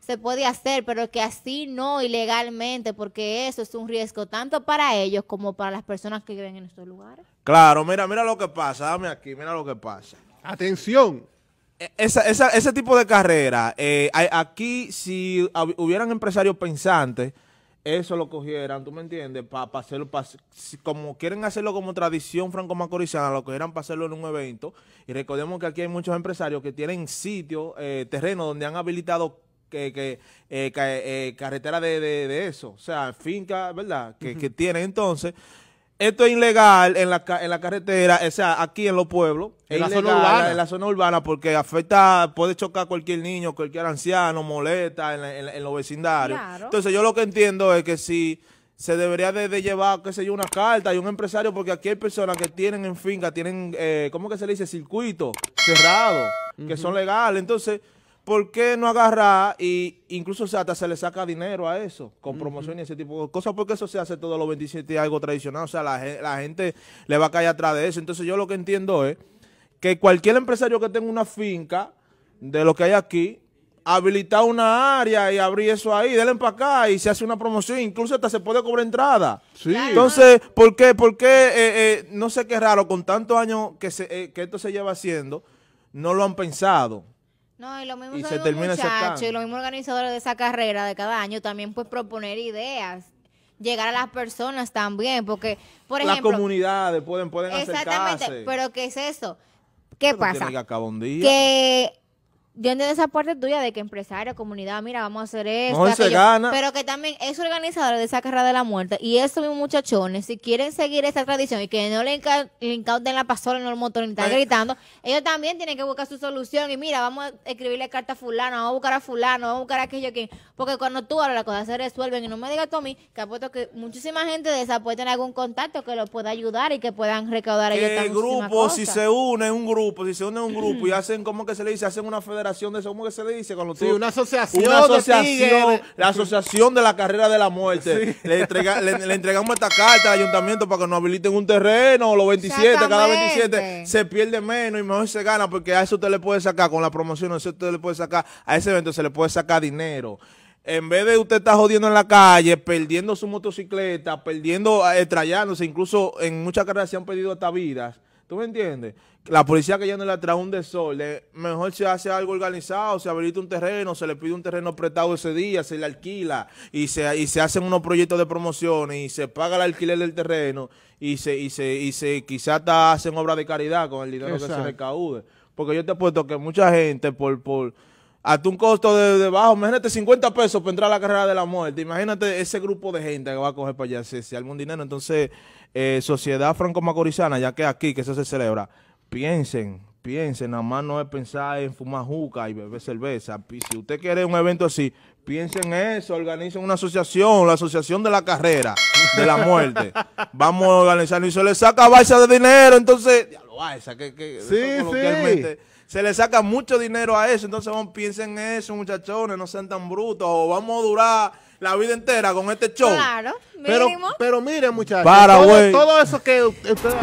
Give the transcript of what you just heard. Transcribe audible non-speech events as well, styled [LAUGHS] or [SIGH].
se puede hacer, pero que así no ilegalmente, porque eso es un riesgo tanto para ellos como para las personas que viven en estos lugares. Claro, mira, mira lo que pasa, dame aquí, mira lo que pasa. Atención. E, ese tipo de carrera, eh, aquí si hubieran empresarios pensantes, eso lo cogieran, ¿tú me entiendes? Para hacerlo, como quieren hacerlo como tradición franco-macorizana, lo cogieran para hacerlo en un evento. Y recordemos que aquí hay muchos empresarios que tienen sitios, eh, terrenos donde han habilitado que, que, eh, eh, carretera de, de, eso, o sea, finca, ¿verdad?, que, tienen entonces. Esto es ilegal en la, en la carretera, o sea, aquí en los pueblos. En la zona urbana. En la zona urbana porque afecta, puede chocar cualquier niño, cualquier anciano, molesta en, en, los vecindarios. Entonces yo lo que entiendo es que si se debería de, llevar, qué sé yo, una carta y un empresario, porque aquí hay personas que tienen en finca, tienen, eh, ¿cómo que se le dice? Circuito cerrado, que son legales. Entonces ¿por qué no agarrar y incluso hasta se le saca dinero a eso, con promoción y ese tipo de cosas? Porque eso se hace todos los 27 algo tradicional, o sea, la, gente le va a caer atrás de eso. Entonces yo lo que entiendo es que cualquier empresario que tenga una finca de lo que hay aquí, habilitar una área y abrir eso ahí, denle para acá y se hace una promoción, incluso hasta se puede cobrar entrada. Sí. Entonces, ¿por qué? ¿Por qué? Eh, eh, no sé qué raro, con tantos años que, eh, que esto se lleva haciendo, no lo han pensado. No, y lo mismo se termina y los mismos organizadores de esa carrera de cada año también pues proponer ideas, llegar a las personas también, porque, por ejemplo... Las comunidades pueden, pueden exactamente, pero ¿qué es eso? ¿Qué pasa? Que, que yo entiendo esa parte tuya de que empresario, comunidad, mira, vamos a hacer esto. Pero que también es organizador de esa carrera de la muerte. Y eso, mis muchachones, si quieren seguir esa tradición y que no le, incauten la pasola, en el motor, ni están gritando, ellos también tienen que buscar su solución. Y mira, vamos a escribirle carta a fulano, vamos a buscar a fulano, vamos a buscar a aquello que... Porque cuando tú hablas, las cosas se resuelven. Y no me digas Tommy a mí, que apuesto que muchísima gente de esa puede tener algún contacto que lo pueda ayudar y que puedan recaudar ellos. El grupo, si se une un grupo, si se une un grupo y [CLEARS THROAT] hacen, como que se le dice? Hacen una federación de eso, ¿cómo que se le dice? Cuando una asociación. Una asociación, la asociación de la carrera de la muerte. Le, entregamos esta carta al ayuntamiento para que nos habiliten un terreno, los 27, cada 27 se pierde menos y mejor se gana, porque a eso usted le puede sacar, con la promoción, a usted le puede sacar, a ese evento se le puede sacar dinero en vez de usted está jodiendo en la calle, perdiendo su motocicleta, perdiendo, estrellándose, eh, incluso en muchas carreras se han perdido hasta vidas. ¿Tú me entiendes? La policía que ya no le trae un desorden, mejor se hace algo organizado, se habilita un terreno, se le pide un terreno prestado ese día, se le alquila y se, y se hacen unos proyectos de promoción y se paga el alquiler del terreno y se, y se, y se quizás hacen obra de caridad con el dinero que se recaude. Porque yo te he puesto que mucha gente por, por hasta un costo de, bajo, imagínate 50 pesos para entrar a la carrera de la muerte, imagínate ese grupo de gente que va a coger para allá, si, algún dinero, entonces eh, sociedad franco-macorizana, ya que aquí, que eso se celebra, piensen, piensen, nada más no es pensar en fumar juca y beber cerveza, si usted quiere un evento así, piensen eso, organicen una asociación, la asociación de la carrera, de la muerte, [LAUGHS] vamos a organizar, y se le saca balsa de dinero, entonces se le saca mucho dinero a eso. Entonces, vamos, piensen en eso, muchachones, no sean tan brutos, o vamos a durar la vida entera con este show. Claro, Pero, pero miren, muchachos, Para, todo, todo, eso que ustedes...